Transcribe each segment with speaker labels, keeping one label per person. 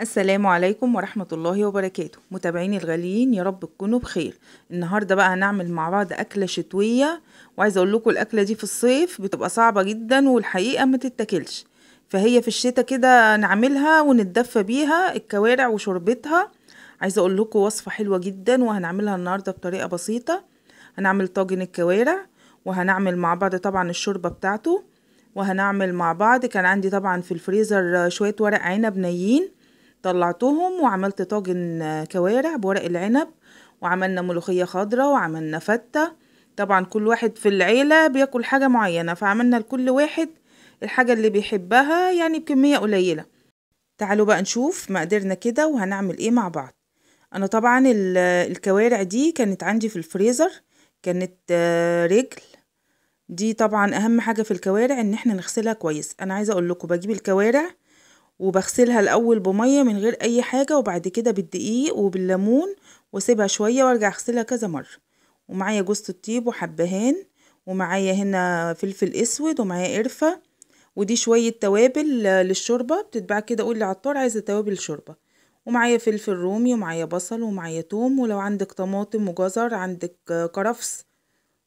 Speaker 1: السلام عليكم ورحمة الله وبركاته متابعيني الغاليين يا رب تكونوا بخير النهاردة بقى هنعمل مع بعض أكلة شتوية وعايزة أقول لكم الأكلة دي في الصيف بتبقى صعبة جدا والحقيقة ما تتاكلش فهي في الشتاء كده نعملها ونتدفى بيها الكوارع وشربتها عايزة أقول لكم وصفة حلوة جدا وهنعملها النهاردة بطريقة بسيطة هنعمل طاجن الكوارع وهنعمل مع بعض طبعا الشوربة بتاعته وهنعمل مع بعض كان عندي طبعا في الفريزر شوية ورق عنب نيين طلعتهم وعملت طاجن كوارع بورق العنب وعملنا ملوخية خضرة وعملنا فتة طبعا كل واحد في العيلة بياكل حاجة معينة فعملنا لكل واحد الحاجة اللي بيحبها يعني بكمية قليلة تعالوا بقى نشوف مقدرنا كده وهنعمل ايه مع بعض انا طبعا الكوارع دي كانت عندي في الفريزر كانت آه، رجل دي طبعا اهم حاجة في الكوارع ان احنا نغسلها كويس انا عايزة اقول لكم بجيب الكوارع وبغسلها الأول بمية من غير أي حاجة وبعد كده بالدقيق وبالليمون واسيبها شوية وارجع اغسلها كذا مرة ومعايا جوزة الطيب وحبهان ومعايا هنا فلفل اسود ومعايا قرفة ودي شوية توابل للشوربة بتتباع كده قولي عطار عايزة توابل شوربة ومعايا فلفل رومي ومعايا بصل ومعايا توم ولو عندك طماطم وجزر عندك كرفس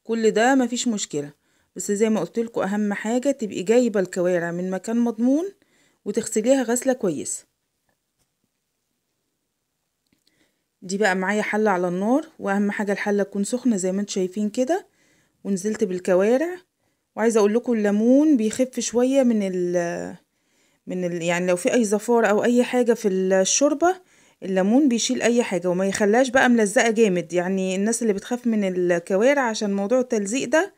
Speaker 1: كل ده مفيش مشكلة بس زي ما قلتلكوا أهم حاجة تبقي جايبة الكوارع من مكان مضمون وتغسليها غسلة كويسة دي بقى معايا حلة على النار واهم حاجة الحلة تكون سخنة زي ما انتم شايفين كده ونزلت بالكوارع وعايزة اقول لكم الليمون بيخف شوية من ال من ال يعني لو في اي زفار او اي حاجة في الشوربة الليمون بيشيل اي حاجة وما يخلاش بقى ملزقة جامد يعني الناس اللي بتخاف من الكوارع عشان موضوع التلزيق ده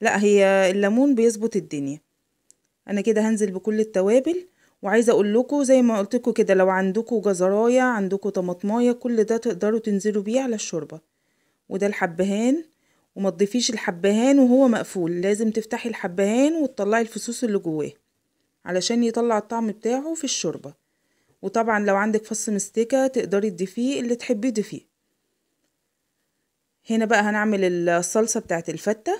Speaker 1: لا هي الليمون بيظبط الدنيا انا كده هنزل بكل التوابل وعايزه اقول لكم زي ما قلت لكم كده لو عندكم جزرايه عندكم طماطمايه كل ده تقدروا تنزلوا بيه على الشوربه وده الحبهان وما تضيفيش الحبهان وهو مقفول لازم تفتحي الحبهان وتطلعي الفصوص اللي جواه علشان يطلع الطعم بتاعه في الشوربه وطبعا لو عندك فص مستكه تقدري تضيفيه اللي تحبي تضيفيه هنا بقى هنعمل الصلصه بتاعت الفته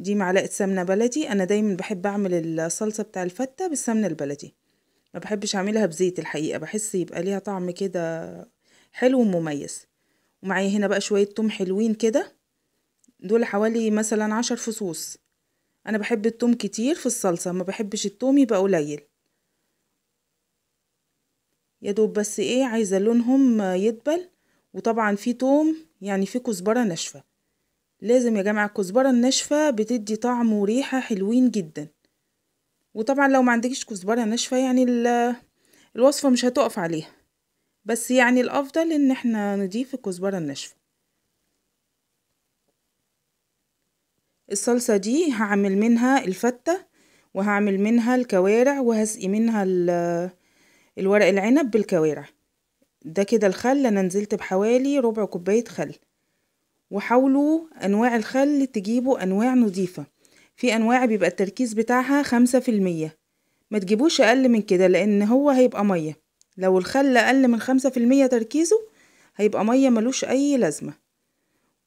Speaker 1: دي معلقة سمنة بلدي أنا دايما بحب أعمل الصلصة بتاع الفتة بالسمنة البلدي ما بحبش أعملها بزيت الحقيقة بحس يبقى ليها طعم كده حلو ومميز ومعايا هنا بقى شوية توم حلوين كده دول حوالي مثلا عشر فصوص أنا بحب التوم كتير في الصلصة ما بحبش التوم يبقى قليل يا دوب بس ايه عايزة لونهم يدبل وطبعا في توم يعني في كزبرة ناشفة لازم يا جماعة الكزبرة الناشفة بتدي طعم وريحة حلوين جدا وطبعا لو ما عندكش كزبرة ناشفة يعني الوصفة مش هتقف عليها بس يعني الأفضل إن احنا نضيف الكزبرة الناشفة الصلصة دي هعمل منها الفتة وهعمل منها الكوارع وهسقي منها الورق العنب بالكوارع ده كده الخل انا نزلت بحوالي ربع كوباية خل وحاولوا أنواع الخل تجيبوا أنواع نظيفة في أنواع بيبقى التركيز بتاعها خمسة في المية ما تجيبوش أقل من كده لأن هو هيبقى مية لو الخل أقل من خمسة في المية تركيزه هيبقى مية ملوش أي لازمة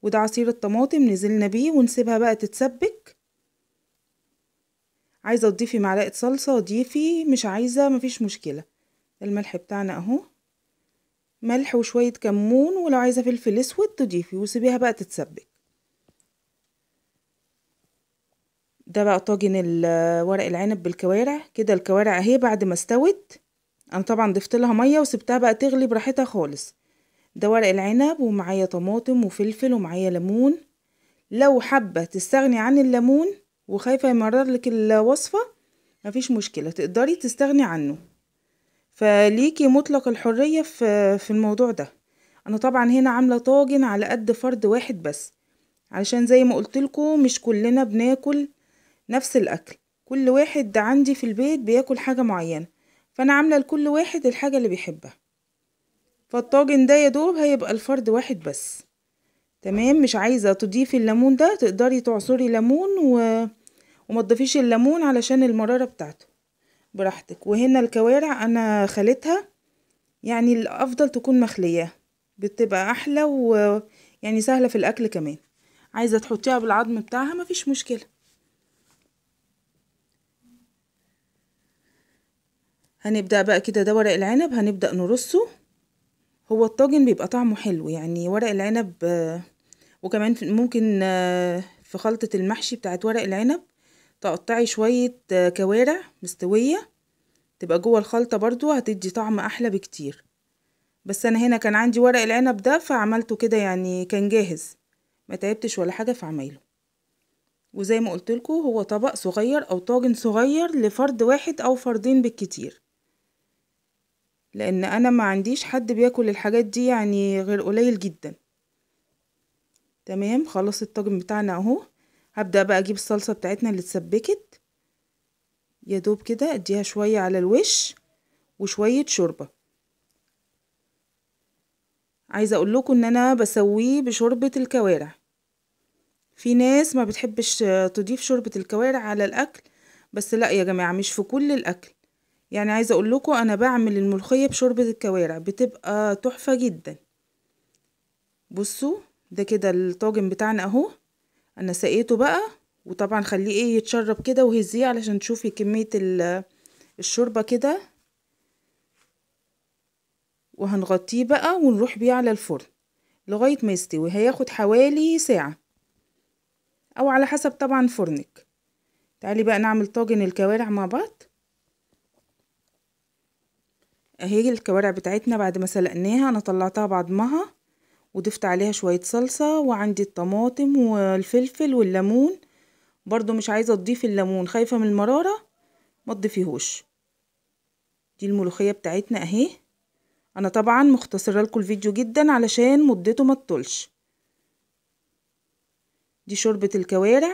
Speaker 1: وده عصير الطماطم نزلنا بيه ونسيبها بقى تتسبك عايزة تضيفي معلقة صلصة ضيفي مش عايزة مفيش مشكلة الملح بتاعنا أهو ملح وشوية كمون ولو عايزة فلفل اسود تضيفي وسيبيها بقى تتسبك ده بقى طاجن ورق العنب بالكوارع كده الكوارع اهي بعد ما استوت انا طبعا ضفت لها ميه وسبتها بقى تغلي براحتها خالص ده ورق العنب ومعايا طماطم وفلفل ومعايا ليمون لو حابه تستغني عن الليمون وخايفه يمرر لك الوصفه مفيش مشكله تقدري تستغني عنه فليكي مطلق الحرية في في الموضوع ده انا طبعا هنا عاملة طاجن على قد فرد واحد بس علشان زي ما قلتلكم مش كلنا بناكل نفس الاكل كل واحد عندي في البيت بياكل حاجة معينة فانا عاملة لكل واحد الحاجة اللي بيحبها فالطاجن ده يا دوب هيبقى الفرد واحد بس تمام مش عايزة تضيفي الليمون ده تقدري تعصري ليمون و... وما تضيفيش الليمون علشان المرارة بتاعته براحتك وهنا الكوارع انا خليتها يعني الافضل تكون مخلية بتبقى احلى ويعني سهله في الاكل كمان عايزه تحطيها بالعظم بتاعها مفيش مشكله هنبدا بقى كده ده ورق العنب هنبدا نرصه هو الطاجن بيبقى طعمه حلو يعني ورق العنب وكمان ممكن آه، في خلطه المحشي بتاعت ورق العنب تقطعي شوية آه، كوارع مستوية تبقى جوه الخلطة برضو هتدي طعم أحلى بكتير بس أنا هنا كان عندي ورق العنب ده فعملته كده يعني كان جاهز ما تعبتش ولا حاجة في عمايله وزي ما قلتلكو هو طبق صغير أو طاجن صغير لفرد واحد أو فردين بالكتير لأن أنا ما عنديش حد بياكل الحاجات دي يعني غير قليل جدا تمام خلاص الطاجن بتاعنا أهو هبدأ بقى اجيب الصلصة بتاعتنا اللي اتسبكت يا دوب كده اديها شوية على الوش وشوية شوربة عايزة اقول لكم ان انا بسويه بشوربة الكوارع في ناس ما بتحبش تضيف شوربة الكوارع على الاكل بس لا يا جماعة مش في كل الاكل يعني عايزة اقول لكم انا بعمل الملوخية بشوربة الكوارع بتبقى تحفة جدا بصوا ده كده الطاجن بتاعنا اهو انا سقيته بقى وطبعا خليه ايه يتشرب كده وهزيه علشان تشوفي كمية الشوربة كده وهنغطيه بقى ونروح بيه على الفرن لغاية ما يستوي هياخد حوالي ساعة او على حسب طبعا فرنك تعالي بقى نعمل طاجن الكوارع مع بعض اهي الكوارع بتاعتنا بعد ما سلقناها انا طلعتها بعضمها وضفت عليها شوية صلصة وعندي الطماطم والفلفل والليمون برضو مش عايزة تضيف الليمون خايفة من المرارة ما تضيفيهوش دي الملوخية بتاعتنا اهي انا طبعا مختصرة لكم الفيديو جدا علشان مدته ما تطولش دي شوربة الكوارع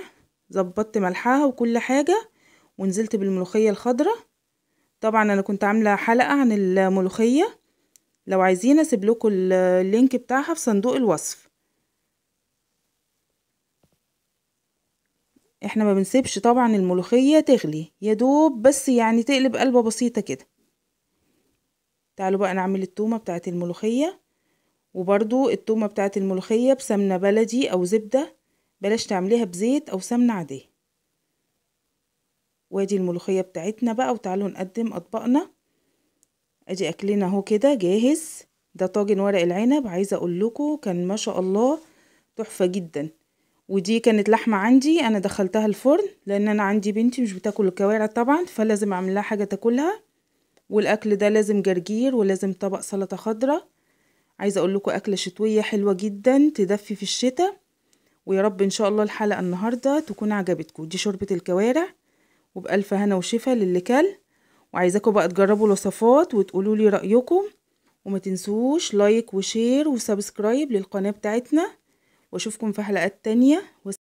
Speaker 1: ظبطت ملحها وكل حاجة ونزلت بالملوخية الخضرة طبعا انا كنت عاملة حلقة عن الملوخية لو عايزين اسيب لكم اللينك بتاعها في صندوق الوصف احنا ما بنسيبش طبعا الملوخية تغلي يا دوب بس يعني تقلب قلبة بسيطة كده تعالوا بقى نعمل التومة بتاعت الملوخية وبرضو التومة بتاعت الملوخية بسمنة بلدي او زبدة بلاش تعمليها بزيت او سمنة عادية وادي الملوخية بتاعتنا بقى وتعالوا نقدم اطباقنا ادي اكلنا اهو كده جاهز ده طاجن ورق العنب عايزه اقول لكم كان ما شاء الله تحفه جدا ودي كانت لحمه عندي انا دخلتها الفرن لان انا عندي بنتي مش بتاكل الكوارع طبعا فلازم اعمل لها حاجه تاكلها والاكل ده لازم جرجير ولازم طبق سلطه خضراء عايزه اقول لكم اكله شتويه حلوه جدا تدفي في الشتاء ويا رب ان شاء الله الحلقه النهارده تكون عجبتكم دي شوربه الكوارع وبالف هنا وشفا للي كل وعايزاكم بقى تجربوا الوصفات وتقولوا لي رأيكم وما تنسوش لايك وشير وسبسكرايب للقناة بتاعتنا واشوفكم في حلقات تانية